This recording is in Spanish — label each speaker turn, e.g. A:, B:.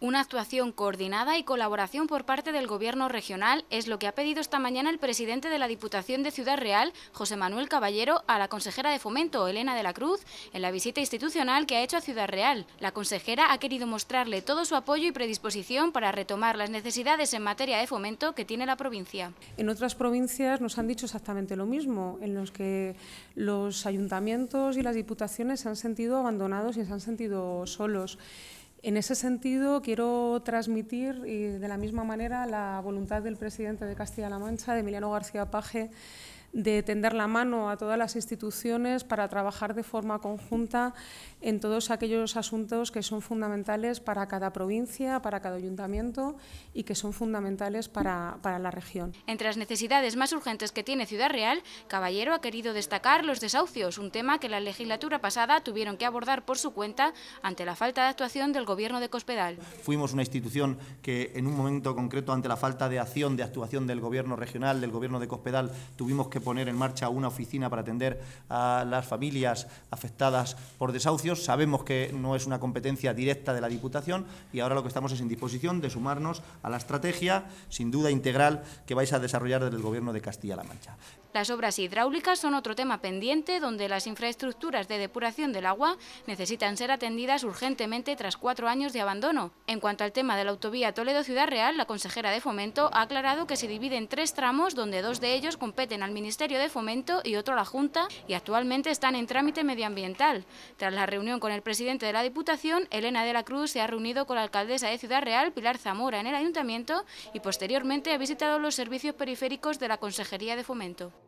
A: Una actuación coordinada y colaboración por parte del Gobierno regional es lo que ha pedido esta mañana el presidente de la Diputación de Ciudad Real, José Manuel Caballero, a la consejera de Fomento, Elena de la Cruz, en la visita institucional que ha hecho a Ciudad Real. La consejera ha querido mostrarle todo su apoyo y predisposición para retomar las necesidades en materia de fomento que tiene la provincia.
B: En otras provincias nos han dicho exactamente lo mismo, en los que los ayuntamientos y las diputaciones se han sentido abandonados y se han sentido solos. En ese sentido, quiero transmitir y de la misma manera la voluntad del presidente de Castilla-La Mancha, Emiliano García Paje, de tender la mano a todas las instituciones para trabajar de forma conjunta en todos aquellos asuntos que son fundamentales para cada provincia, para cada ayuntamiento y que son fundamentales para, para la región.
A: Entre las necesidades más urgentes que tiene Ciudad Real, Caballero ha querido destacar los desahucios, un tema que la legislatura pasada tuvieron que abordar por su cuenta ante la falta de actuación del Gobierno de Cospedal.
C: Fuimos una institución que en un momento concreto, ante la falta de acción, de actuación del Gobierno regional, del Gobierno de Cospedal, tuvimos que poner en marcha una oficina para atender a las familias afectadas por desahucios. Sabemos que no es una competencia directa de la Diputación y ahora lo que estamos es en disposición de sumarnos a la estrategia, sin duda integral, que vais a desarrollar desde el Gobierno de Castilla-La Mancha.
A: Las obras hidráulicas son otro tema pendiente donde las infraestructuras de depuración del agua necesitan ser atendidas urgentemente tras cuatro años de abandono. En cuanto al tema de la autovía Toledo-Ciudad Real, la consejera de Fomento ha aclarado que se divide en tres tramos donde dos de ellos competen al Ministerio de Fomento y otro a la Junta y actualmente están en trámite medioambiental. Tras la reunión con el presidente de la Diputación, Elena de la Cruz se ha reunido con la alcaldesa de Ciudad Real, Pilar Zamora, en el ayuntamiento y posteriormente ha visitado los servicios periféricos de la Consejería de Fomento.